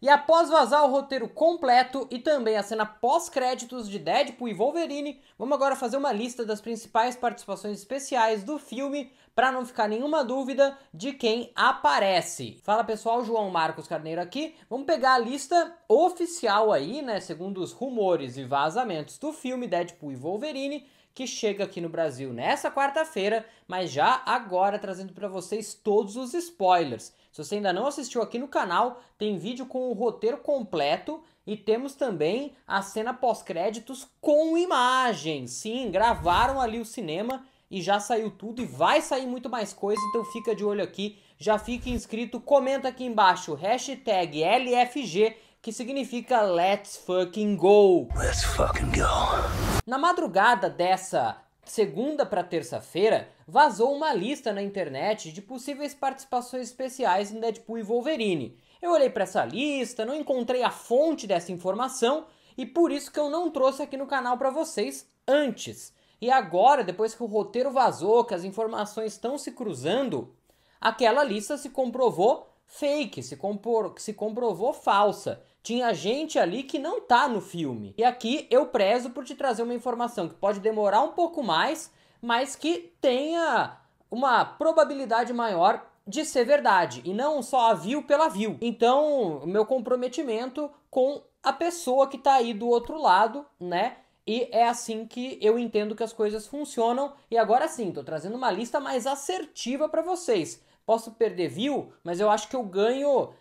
E após vazar o roteiro completo e também a cena pós-créditos de Deadpool e Wolverine, vamos agora fazer uma lista das principais participações especiais do filme para não ficar nenhuma dúvida de quem aparece. Fala pessoal, João Marcos Carneiro aqui. Vamos pegar a lista oficial aí, né, segundo os rumores e vazamentos do filme Deadpool e Wolverine, que chega aqui no Brasil nessa quarta-feira, mas já agora trazendo para vocês todos os spoilers. Se você ainda não assistiu aqui no canal, tem vídeo com o roteiro completo e temos também a cena pós-créditos com imagens. Sim, gravaram ali o cinema e já saiu tudo e vai sair muito mais coisa, então fica de olho aqui, já fique inscrito, comenta aqui embaixo hashtag LFG, que significa Let's Fucking Go. Let's fucking go. Na madrugada dessa segunda para terça-feira, vazou uma lista na internet de possíveis participações especiais em Deadpool e Wolverine. Eu olhei para essa lista, não encontrei a fonte dessa informação e por isso que eu não trouxe aqui no canal para vocês antes. E agora, depois que o roteiro vazou, que as informações estão se cruzando, aquela lista se comprovou fake, se, compor, se comprovou falsa. Tinha gente ali que não tá no filme. E aqui eu prezo por te trazer uma informação que pode demorar um pouco mais, mas que tenha uma probabilidade maior de ser verdade e não só a viu pela viu. Então, meu comprometimento com a pessoa que tá aí do outro lado, né? E é assim que eu entendo que as coisas funcionam. E agora sim, tô trazendo uma lista mais assertiva para vocês. Posso perder view, mas eu acho que eu ganho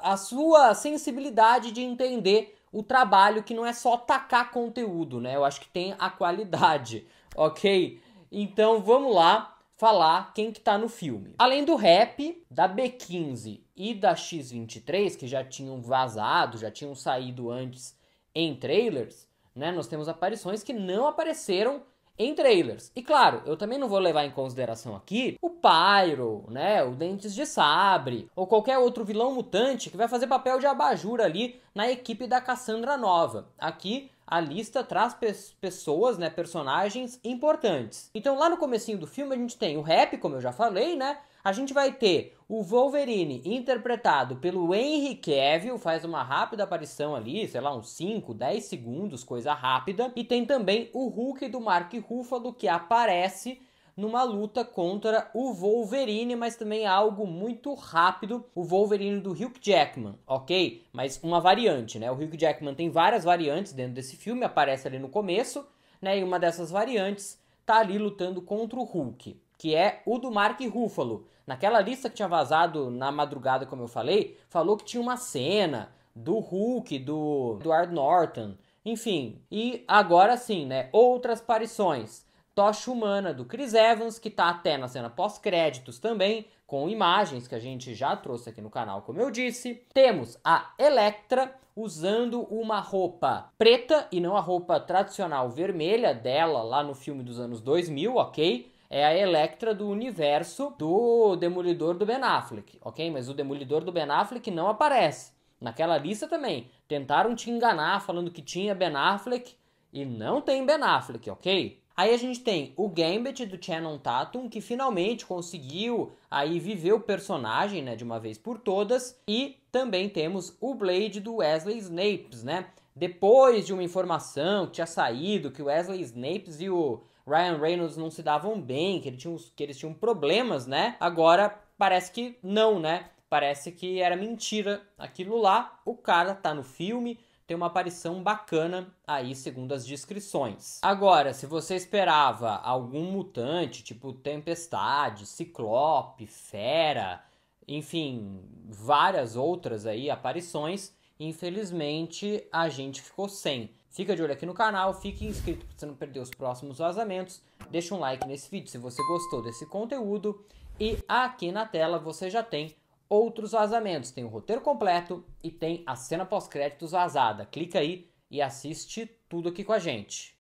a sua sensibilidade de entender o trabalho que não é só tacar conteúdo, né? Eu acho que tem a qualidade, ok? Então vamos lá falar quem que tá no filme. Além do rap, da B15 e da X23, que já tinham vazado, já tinham saído antes em trailers, né? Nós temos aparições que não apareceram em trailers. E claro, eu também não vou levar em consideração aqui o Pyro, né, o Dentes de Sabre, ou qualquer outro vilão mutante que vai fazer papel de abajura ali na equipe da Cassandra Nova. Aqui a lista traz pe pessoas, né, personagens importantes. Então lá no comecinho do filme a gente tem o Rap, como eu já falei, né, a gente vai ter o Wolverine interpretado pelo Henry Cavill, faz uma rápida aparição ali, sei lá, uns 5, 10 segundos, coisa rápida. E tem também o Hulk do Mark Ruffalo que aparece numa luta contra o Wolverine, mas também é algo muito rápido, o Wolverine do Hugh Jackman, ok? Mas uma variante, né? O Hugh Jackman tem várias variantes dentro desse filme, aparece ali no começo, né? E uma dessas variantes tá ali lutando contra o Hulk que é o do Mark Ruffalo. Naquela lista que tinha vazado na madrugada, como eu falei, falou que tinha uma cena do Hulk, do Edward Norton, enfim. E agora sim, né? Outras aparições. Tocha Humana do Chris Evans, que tá até na cena pós-créditos também, com imagens que a gente já trouxe aqui no canal, como eu disse. Temos a Electra usando uma roupa preta e não a roupa tradicional vermelha dela lá no filme dos anos 2000, ok? é a Electra do universo do Demolidor do Ben Affleck, ok? Mas o Demolidor do Ben Affleck não aparece. Naquela lista também. Tentaram te enganar falando que tinha Ben Affleck e não tem Ben Affleck, ok? Aí a gente tem o Gambit do Channon Tatum, que finalmente conseguiu aí viver o personagem, né, de uma vez por todas, e também temos o Blade do Wesley Snipes, né? Depois de uma informação que tinha saído que o Wesley Snipes e o Ryan Reynolds não se davam bem, que, ele tinha uns, que eles tinham problemas, né? Agora parece que não, né? Parece que era mentira aquilo lá. O cara tá no filme, tem uma aparição bacana aí, segundo as descrições. Agora, se você esperava algum mutante, tipo Tempestade, Ciclope, Fera, enfim, várias outras aí aparições, infelizmente a gente ficou sem. Fica de olho aqui no canal, fique inscrito para você não perder os próximos vazamentos, deixa um like nesse vídeo se você gostou desse conteúdo e aqui na tela você já tem outros vazamentos, tem o roteiro completo e tem a cena pós-créditos vazada. Clica aí e assiste tudo aqui com a gente.